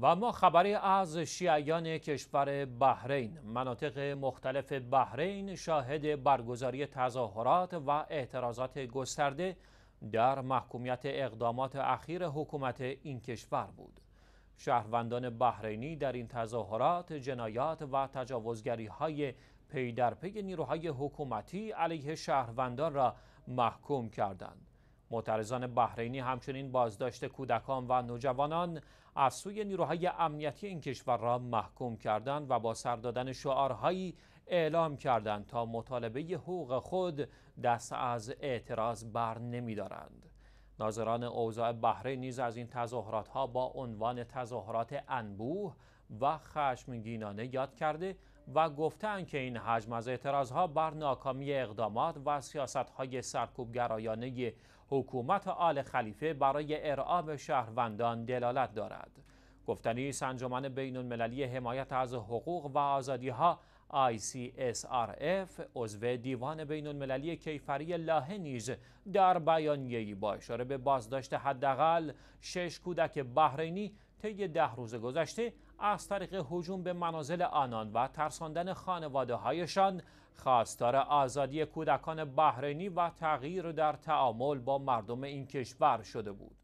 و ما خبری از شیعیان کشور بحرین مناطق مختلف بحرین شاهد برگزاری تظاهرات و اعتراضات گسترده در محکومیت اقدامات اخیر حکومت این کشور بود شهروندان بحرینی در این تظاهرات جنایات و تجاوزگری های پی در پی نیروهای حکومتی علیه شهروندان را محکوم کردند معترضان بحرینی همچنین بازداشت کودکان و نوجوانان از سوی نیروهای امنیتی این کشور را محکوم کردند و با سر دادن شعارهایی اعلام کردند تا مطالبه حقوق خود دست از اعتراض بر نمیدارند. ناظران اوضاع بحره نیز از این تظاهرات ها با عنوان تظاهرات انبوه و خشمگینانه یاد کرده و گفتند که این حجم از اعتراض ها بر ناکامی اقدامات و سیاست های سرکوبگرایانه حکومت آل خلیفه برای ارعاب شهروندان دلالت دارد. گفتنی سنجمن بین المللی حمایت از حقوق و آزادی ها ICSRF عضو دیوان بین المللی کیفری لاهه نیز در بیانیه‌ای با اشاره به بازداشت حداقل شش کودک بحرینی طی ده روز گذشته از طریق هجوم به منازل آنان و ترساندن خانواده هایشان خواستار آزادی کودکان بحرینی و تغییر در تعامل با مردم این کشور شده بود.